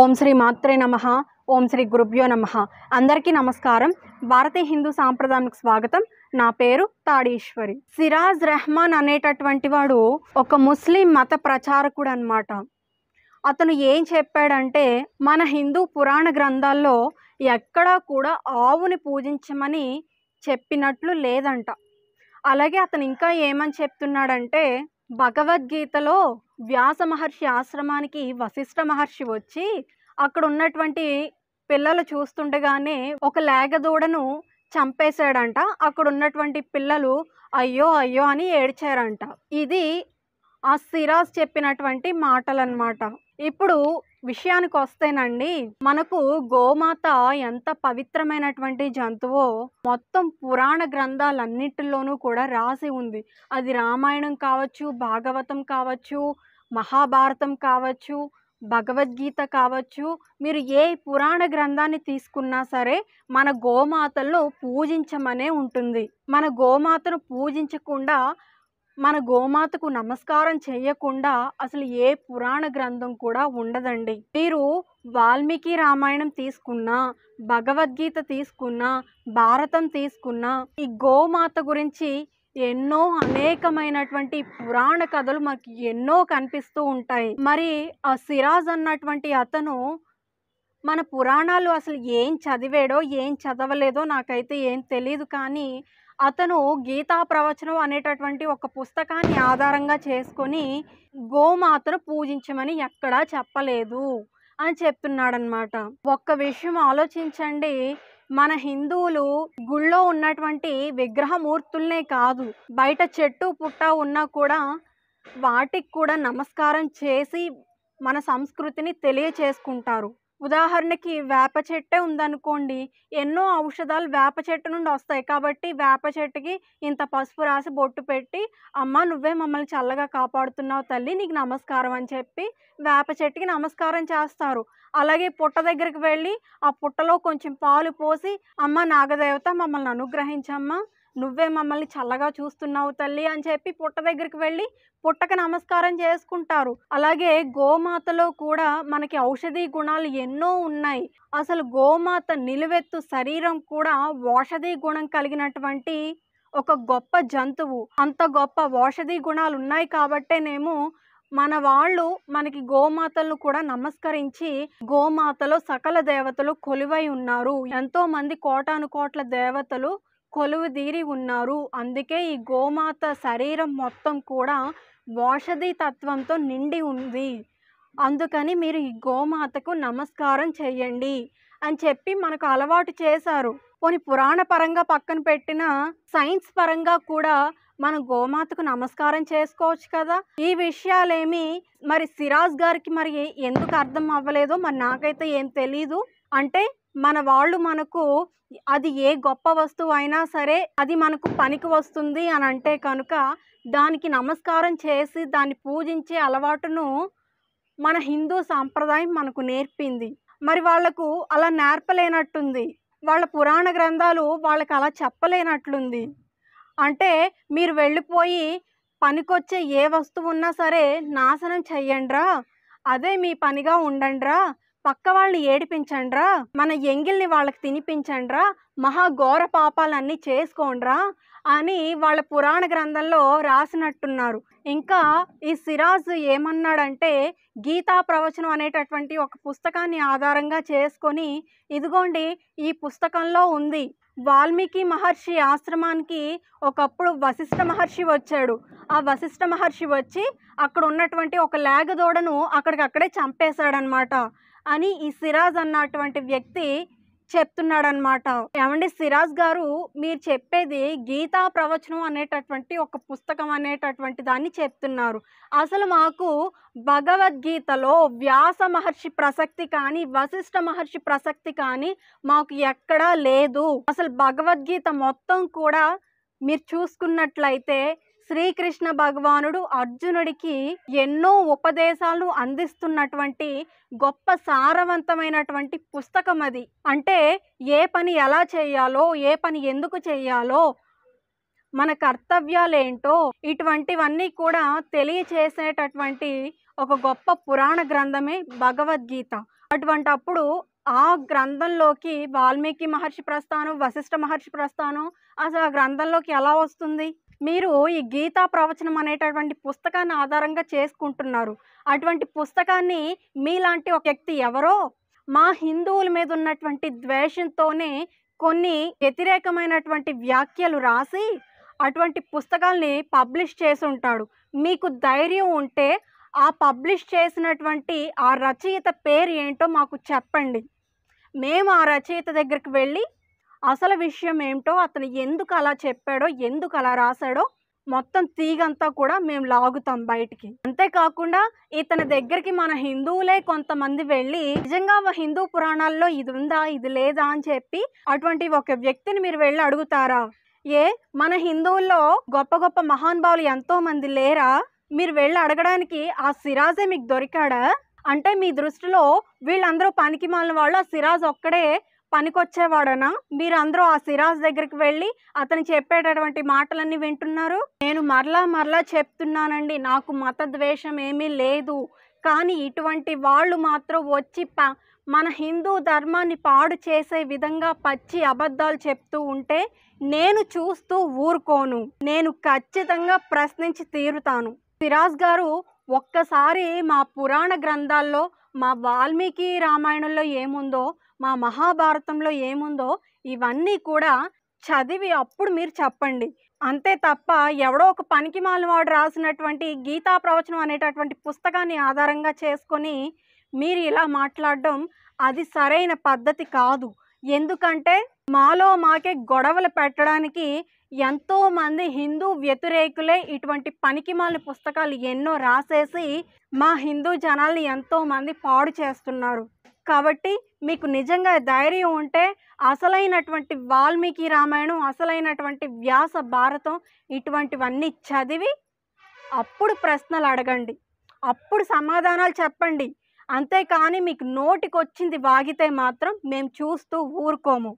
ఓం శ్రీ మాత్రే నమ ఓం శ్రీ గురుభ్యో నమ అందరికీ నమస్కారం భారతీయ హిందూ సాంప్రదాయానికి స్వాగతం నా పేరు తాడీశ్వరి సిరాజ్ రెహమాన్ అనేటటువంటి వాడు ఒక ముస్లిం మత ప్రచారకుడు అనమాట అతను ఏం చెప్పాడంటే మన హిందూ పురాణ గ్రంథాల్లో ఎక్కడా కూడా ఆవుని పూజించమని చెప్పినట్లు లేదంట అలాగే అతను ఇంకా ఏమని చెప్తున్నాడంటే భగవద్గీతలో వ్యాస మహర్షి ఆశ్రమానికి వశిష్ట మహర్షి వచ్చి అక్కడ ఉన్నటువంటి పిల్లలు చూస్తుండగానే ఒక లేగదూడను చంపేశాడంట అక్కడ ఉన్నటువంటి పిల్లలు అయ్యో అయ్యో అని ఏడ్చారంట ఇది ఆ సిరాజ్ చెప్పినటువంటి మాటలన్నమాట ఇప్పుడు విషయానికి వస్తేనండి మనకు గోమాత ఎంత పవిత్రమైనటువంటి జంతువో మొత్తం పురాణ గ్రంథాలన్నింటిలోనూ కూడా రాసి ఉంది అది రామాయణం కావచ్చు భాగవతం కావచ్చు మహాభారతం కావచ్చు భగవద్గీత కావచ్చు మీరు ఏ పురాణ గ్రంథాన్ని తీసుకున్నా సరే మన గోమాతలను పూజించమనే ఉంటుంది మన గోమాతను పూజించకుండా మన గోమాతకు నమస్కారం చేయకుండా అసలు ఏ పురాణ గ్రంథం కూడా ఉండదండి మీరు వాల్మీకి రామాయణం తీసుకున్నా భగవద్గీత తీసుకున్నా భారతం తీసుకున్నా ఈ గోమాత గురించి ఎన్నో అనేకమైనటువంటి పురాణ కథలు మనకి ఎన్నో కనిపిస్తూ ఉంటాయి మరి ఆ సిరాజ్ అన్నటువంటి అతను మన పురాణాలు అసలు ఏం చదివాడో ఏం చదవలేదో నాకైతే ఏం తెలియదు కానీ అతను గీతా ప్రవచనం అనేటటువంటి ఒక పుస్తకాన్ని ఆధారంగా చేసుకొని గోమాతను పూజించమని ఎక్కడా చెప్పలేదు అని చెప్తున్నాడనమాట ఒక్క విషయం ఆలోచించండి మన హిందువులు గుళ్ళో ఉన్నటువంటి విగ్రహమూర్తులనే కాదు బయట చెట్టు పుట్ట ఉన్నా కూడా వాటికి కూడా నమస్కారం చేసి మన సంస్కృతిని తెలియచేసుకుంటారు ఉదాహరణకి వేప చెట్టే ఉందనుకోండి ఎన్నో ఔషధాలు వేప చెట్టు నుండి వస్తాయి కాబట్టి వేప చెట్టుకి ఇంత పసుపు రాసి బొట్టు పెట్టి అమ్మ నువ్వే మమ్మల్ని చల్లగా కాపాడుతున్నావు తల్లి నీకు నమస్కారం అని చెప్పి వేప చెట్టుకి నమస్కారం చేస్తారు అలాగే పుట్ట దగ్గరికి వెళ్ళి ఆ పుట్టలో కొంచెం పాలు పోసి అమ్మ నాగదేవత మమ్మల్ని అనుగ్రహించమ్మా నువ్వే మమ్మల్ని చల్లగా చూస్తున్నావు తల్లి అని చెప్పి పుట్ట దగ్గరికి వెళ్ళి పుట్టక నమస్కారం చేసుకుంటారు అలాగే గోమాతలో కూడా మనకి ఔషధీ గుణాలు ఎన్నో ఉన్నాయి అసలు గోమాత నిలువెత్తు శరీరం కూడా ఔషధీ గుణం కలిగినటువంటి ఒక గొప్ప జంతువు అంత గొప్ప ఔషధీ గుణాలు ఉన్నాయి కాబట్టేనేమో మన వాళ్ళు మనకి గోమాతలను కూడా నమస్కరించి గోమాతలో సకల దేవతలు కొలువై ఉన్నారు ఎంతో మంది కోటాను కోట్ల దేవతలు కొలువుదీరి ఉన్నారు అందుకే ఈ గోమాత శరీరం మొత్తం కూడా ఔషధి తత్వంతో నిండి ఉంది అందుకని మీరు ఈ గోమాతకు నమస్కారం చేయండి అని చెప్పి మనకు అలవాటు చేశారు కొన్ని పురాణ పరంగా పక్కన పెట్టిన సైన్స్ పరంగా కూడా మనం గోమాతకు నమస్కారం చేసుకోవచ్చు కదా ఈ విషయాలేమి మరి సిరాజ్ గారికి మరి ఎందుకు అర్థం అవ్వలేదో మరి నాకైతే ఏం తెలీదు అంటే మన వాళ్ళు మనకు అది ఏ గొప్ప వస్తువు అయినా సరే అది మనకు పనికి వస్తుంది అని అంటే కనుక దానికి నమస్కారం చేసి దాన్ని పూజించే అలవాటును మన హిందూ సాంప్రదాయం మనకు నేర్పింది మరి వాళ్లకు అలా నేర్పలేనట్టుంది వాళ్ళ పురాణ గ్రంథాలు వాళ్ళకి అలా చెప్పలేనట్లుంది అంటే మీరు వెళ్ళిపోయి పనికొచ్చే ఏ వస్తువు ఉన్నా సరే నాశనం చెయ్యండిరా అదే మీ పనిగా ఉండండిరా పక్క వాళ్ళని ఏడిపించండ్రా మన ఎంగిల్ని వాళ్ళకి తినిపించండ్రా మహా ఘోర పాపాలన్నీ చేసుకోండ్రా అని వాళ్ళ పురాణ గ్రంథంలో రాసినట్టున్నారు ఇంకా ఈ సిరాజ్ ఏమన్నాడంటే గీతా ప్రవచనం అనేటటువంటి ఒక పుస్తకాన్ని ఆధారంగా చేసుకొని ఇదిగోండి ఈ పుస్తకంలో ఉంది వాల్మీకి మహర్షి ఆశ్రమానికి ఒకప్పుడు వశిష్ఠ మహర్షి వచ్చాడు ఆ వశిష్ఠ మహర్షి వచ్చి అక్కడ ఉన్నటువంటి ఒక లేగదోడను అక్కడికక్కడే చంపేశాడనమాట అని ఈ సిరాజ్ అన్నటువంటి వ్యక్తి చెప్తున్నాడనమాట ఏమండి సిరాజ్ గారు మీరు చెప్పేది గీతా ప్రవచనం అనేటటువంటి ఒక పుస్తకం అనేటటువంటి దాన్ని చెప్తున్నారు అసలు మాకు భగవద్గీతలో వ్యాస మహర్షి ప్రసక్తి కానీ వశిష్ఠ మహర్షి ప్రసక్తి కానీ మాకు ఎక్కడా లేదు అసలు భగవద్గీత మొత్తం కూడా మీరు చూసుకున్నట్లయితే శ్రీకృష్ణ భగవానుడు అర్జునుడికి ఎన్నో ఉపదేశాలు అందిస్తున్నటువంటి గొప్ప సారవంతమైనటువంటి పుస్తకం అది అంటే ఏ పని ఎలా చేయాలో ఏ పని ఎందుకు చేయాలో మన కర్తవ్యాలేంటో ఇటువంటివన్నీ కూడా తెలియచేసేటటువంటి ఒక గొప్ప పురాణ గ్రంథమే భగవద్గీత అటువంటి అప్పుడు ఆ గ్రంథంలోకి వాల్మీకి మహర్షి ప్రస్థానం వశిష్ఠ మహర్షి ప్రస్థానం అసలు ఆ గ్రంథంలోకి ఎలా వస్తుంది మీరు ఈ గీతా ప్రవచనం అనేటటువంటి పుస్తకాన్ని ఆధారంగా చేసుకుంటున్నారు అటువంటి పుస్తకాన్ని మీలాంటి ఒక వ్యక్తి ఎవరో మా హిందువుల మీద ఉన్నటువంటి ద్వేషంతోనే కొన్ని వ్యతిరేకమైనటువంటి వ్యాఖ్యలు రాసి అటువంటి పుస్తకాల్ని పబ్లిష్ చేసి ఉంటాడు మీకు ధైర్యం ఉంటే ఆ పబ్లిష్ చేసినటువంటి ఆ రచయిత పేరు ఏంటో మాకు చెప్పండి మేము ఆ రచయిత దగ్గరికి వెళ్ళి అసలు విషయం ఏమిటో అతను ఎందుకు అలా చెప్పాడో ఎందుకు అలా రాశాడో మొత్తం తీగంతా కూడా మేము లాగుతాం బయటికి అంతేకాకుండా ఇతని దగ్గరికి మన హిందువులే కొంతమంది వెళ్ళి నిజంగా హిందూ పురాణాల్లో ఇది ఉందా ఇది లేదా అని చెప్పి అటువంటి ఒక వ్యక్తిని మీరు వెళ్ళి అడుగుతారా ఏ మన హిందువుల్లో గొప్ప గొప్ప మహానుభావులు ఎంతో మంది లేరా మీరు వెళ్ళి అడగడానికి ఆ సిరాజే మీకు దొరికాడా అంటే మీ దృష్టిలో వీళ్ళందరూ పనికి మాలిన వాళ్ళు ఆ సిరాజ్ ఒక్కడే పనికొచ్చేవాడనా మీరందరూ ఆ సిరాజ్ దగ్గరికి వెళ్ళి అతను చెప్పేటటువంటి మాటలన్నీ వింటున్నారు నేను మరలా మరలా చెప్తున్నానండి నాకు మత ద్వేషం ఏమీ లేదు కానీ ఇటువంటి వాళ్ళు మాత్రం వచ్చి ప మన హిందూ ధర్మాన్ని పాడు చేసే విధంగా పచ్చి అబద్ధాలు చెప్తూ ఉంటే నేను చూస్తూ ఊరుకోను నేను ఖచ్చితంగా ప్రశ్నించి తీరుతాను సిరాజ్ గారు ఒక్కసారి మా పురాణ గ్రంథాల్లో మా వాల్మీకి రామాయణంలో ఏముందో మా మహాభారతంలో ఏముందో ఇవన్నీ కూడా చదివి అప్పుడు మీరు చెప్పండి అంతే తప్ప ఎవడో ఒక పనికి మాలినవాడు రాసినటువంటి గీతా ప్రవచనం అనేటటువంటి పుస్తకాన్ని ఆధారంగా చేసుకొని మీరు ఇలా మాట్లాడడం అది సరైన పద్ధతి కాదు ఎందుకంటే మాలో మాకే గొడవలు పెట్టడానికి ఎంతోమంది హిందూ వ్యతిరేకులే ఇటువంటి పనికిమాలిన పుస్తకాలు ఎన్నో రాసేసి మా హిందూ జనాల్ని ఎంతోమంది పాడు చేస్తున్నారు కాబట్టి మీకు నిజంగా ధైర్యం ఉంటే అసలైనటువంటి వాల్మీకి రామాయణం అసలైనటువంటి వ్యాస భారతం ఇటువంటివన్నీ చదివి అప్పుడు ప్రశ్నలు అడగండి అప్పుడు సమాధానాలు చెప్పండి అంతేకాని మీకు నోటికొచ్చింది వాగితే మాత్రం మేము చూస్తూ ఊరుకోము